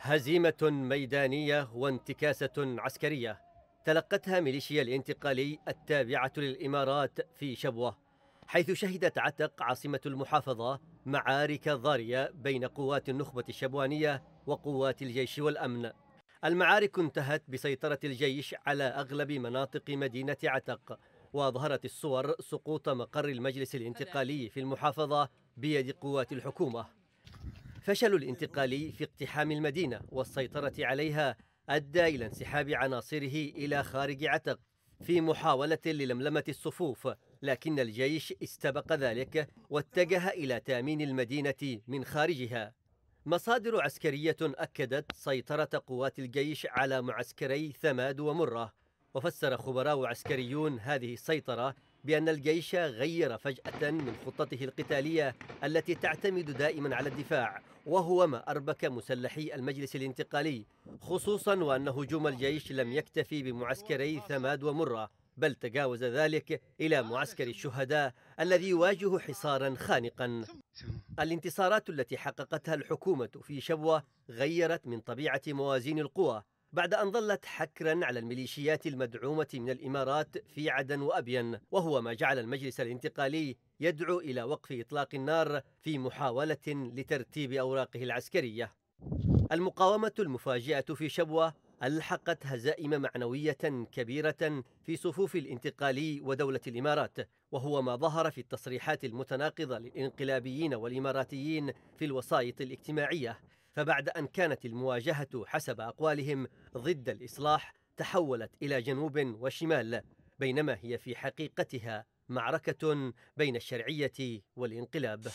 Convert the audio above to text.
هزيمة ميدانية وانتكاسة عسكرية تلقتها ميليشيا الانتقالي التابعة للإمارات في شبوة حيث شهدت عتق عاصمة المحافظة معارك ضارية بين قوات النخبة الشبوانية وقوات الجيش والأمن المعارك انتهت بسيطرة الجيش على أغلب مناطق مدينة عتق وأظهرت الصور سقوط مقر المجلس الانتقالي في المحافظة بيد قوات الحكومة فشل الانتقالي في اقتحام المدينة والسيطرة عليها أدى إلى انسحاب عناصره إلى خارج عتق في محاولة للملمة الصفوف لكن الجيش استبق ذلك واتجه إلى تامين المدينة من خارجها مصادر عسكرية أكدت سيطرة قوات الجيش على معسكري ثماد ومرة وفسر خبراء عسكريون هذه السيطرة بأن الجيش غير فجأة من خطته القتالية التي تعتمد دائما على الدفاع وهو ما أربك مسلحي المجلس الانتقالي خصوصا وأن هجوم الجيش لم يكتفي بمعسكري ثماد ومرة بل تجاوز ذلك إلى معسكر الشهداء الذي يواجه حصارا خانقا الانتصارات التي حققتها الحكومة في شبوة غيرت من طبيعة موازين القوى بعد أن ظلت حكرا على الميليشيات المدعومة من الإمارات في عدن وأبين وهو ما جعل المجلس الانتقالي يدعو إلى وقف إطلاق النار في محاولة لترتيب أوراقه العسكرية المقاومة المفاجئة في شبوة ألحقت هزائم معنوية كبيرة في صفوف الانتقالي ودولة الإمارات وهو ما ظهر في التصريحات المتناقضة للإنقلابيين والإماراتيين في الوسائط الاجتماعية فبعد أن كانت المواجهة حسب أقوالهم ضد الإصلاح تحولت إلى جنوب وشمال بينما هي في حقيقتها معركة بين الشرعية والانقلاب